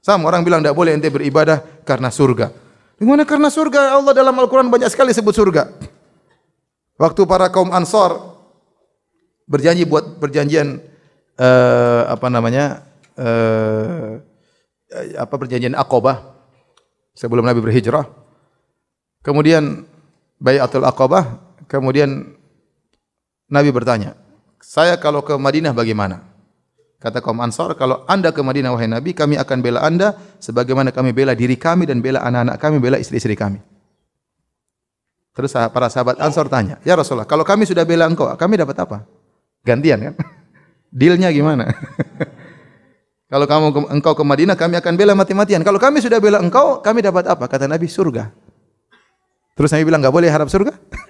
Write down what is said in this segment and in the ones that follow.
Sama orang bilang tidak boleh ente beribadah karena surga. Di mana karena surga? Ya Allah dalam Al-Quran banyak sekali sebut surga. Waktu para kaum Ansor berjanji buat perjanjian uh, apa namanya uh, apa perjanjian Aqabah sebelum Nabi berhijrah. Kemudian Bayatul Aqabah, kemudian Nabi bertanya, saya kalau ke Madinah bagaimana? kata kaum Ansar, kalau anda ke Madinah wahai Nabi, kami akan bela anda sebagaimana kami bela diri kami dan bela anak-anak kami, bela istri-istri kami. Terus para sahabat Ansar tanya, Ya Rasulullah, kalau kami sudah bela engkau, kami dapat apa? Gantian kan? Dealnya gimana? kalau kamu engkau ke Madinah, kami akan bela mati-matian. Kalau kami sudah bela engkau, kami dapat apa? Kata Nabi, surga. Terus Nabi bilang, tidak boleh harap surga?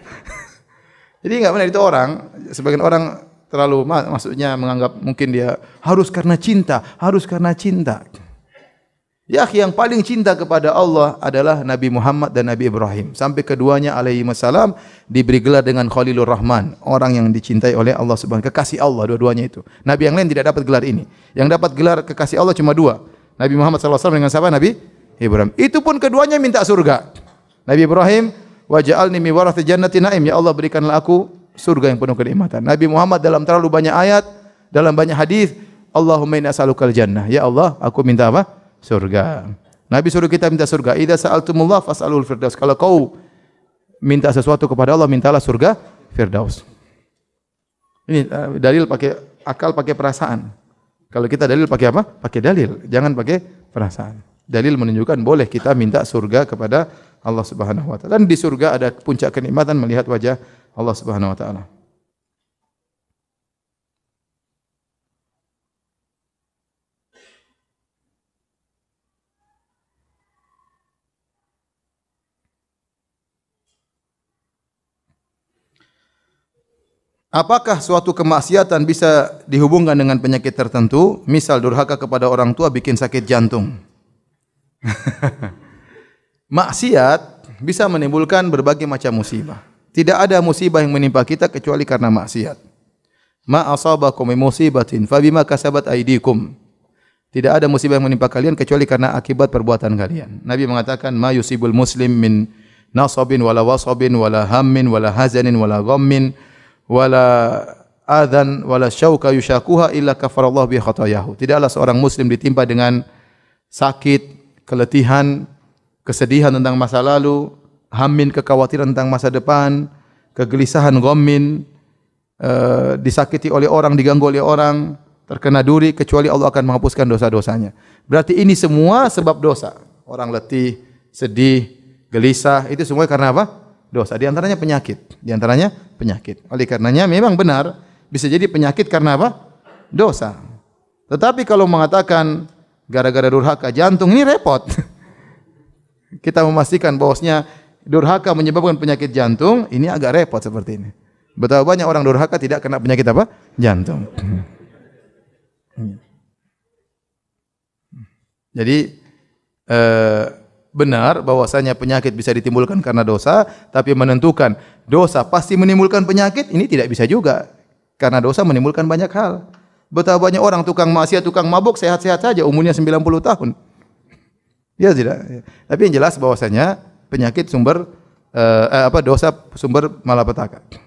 Jadi tidak benar itu orang, sebagian orang terlalu maksudnya menganggap mungkin dia harus karena cinta, harus karena cinta. Ya, yang paling cinta kepada Allah adalah Nabi Muhammad dan Nabi Ibrahim. Sampai keduanya alaihi wasallam diberi gelar dengan Khalilur Rahman, orang yang dicintai oleh Allah Subhanahu kekasih Allah dua-duanya itu. Nabi yang lain tidak dapat gelar ini. Yang dapat gelar kekasih Allah cuma dua. Nabi Muhammad SAW dengan siapa? Nabi Ibrahim. Itu pun keduanya minta surga. Nabi Ibrahim, wa ja'alni mi warath jannati na'im. Ya Allah berikanlah aku surga yang penuh kenikmatan. Nabi Muhammad dalam terlalu banyak ayat, dalam banyak hadis, Allahumma inna as'aluka jannah Ya Allah, aku minta apa? Surga. Nabi suruh kita minta surga. Idza sa'altumullah fas'alul firdaus. Kalau kau minta sesuatu kepada Allah, mintalah surga firdaus. Ini eh, dalil pakai akal, pakai perasaan. Kalau kita dalil pakai apa? Pakai dalil. Jangan pakai perasaan. Dalil menunjukkan boleh kita minta surga kepada Allah Subhanahu wa taala. Dan di surga ada puncak kenikmatan melihat wajah Allah Subhanahu wa taala. Apakah suatu kemaksiatan bisa dihubungkan dengan penyakit tertentu? Misal durhaka kepada orang tua bikin sakit jantung. Maksiat bisa menimbulkan berbagai macam musibah. Tidak ada musibah yang menimpa kita kecuali karena maksiat. Ma asabakum min musibatin fa bima kasabat aydikum. Tidak ada musibah yang menimpa kalian kecuali karena akibat perbuatan kalian. Nabi mengatakan ma yusibul muslim min nasabin wala wasabin wala hammin wala hazanin wala ghammin wala adhan wala syauka yushakuha illa kafarallahu bi khatayahu. Tidaklah seorang muslim ditimpa dengan sakit, keletihan, kesedihan tentang masa lalu, hamin kekhawatiran tentang masa depan, kegelisahan gomin, e, disakiti oleh orang, diganggu oleh orang, terkena duri, kecuali Allah akan menghapuskan dosa-dosanya. Berarti ini semua sebab dosa. Orang letih, sedih, gelisah, itu semua karena apa? Dosa. Di antaranya penyakit. Di antaranya penyakit. Oleh karenanya memang benar, bisa jadi penyakit karena apa? Dosa. Tetapi kalau mengatakan gara-gara durhaka jantung ini repot. Kita memastikan bahwasanya durhaka menyebabkan penyakit jantung, ini agak repot seperti ini. Betapa banyak orang durhaka tidak kena penyakit apa? Jantung. Jadi eh, benar bahwasanya penyakit bisa ditimbulkan karena dosa, tapi menentukan dosa pasti menimbulkan penyakit ini tidak bisa juga. Karena dosa menimbulkan banyak hal. Betapa banyak orang tukang maksiat, tukang mabuk sehat-sehat saja umurnya 90 tahun. Ya tidak. Ya. Tapi yang jelas bahwasanya penyakit sumber uh, apa dosa sumber malapetaka.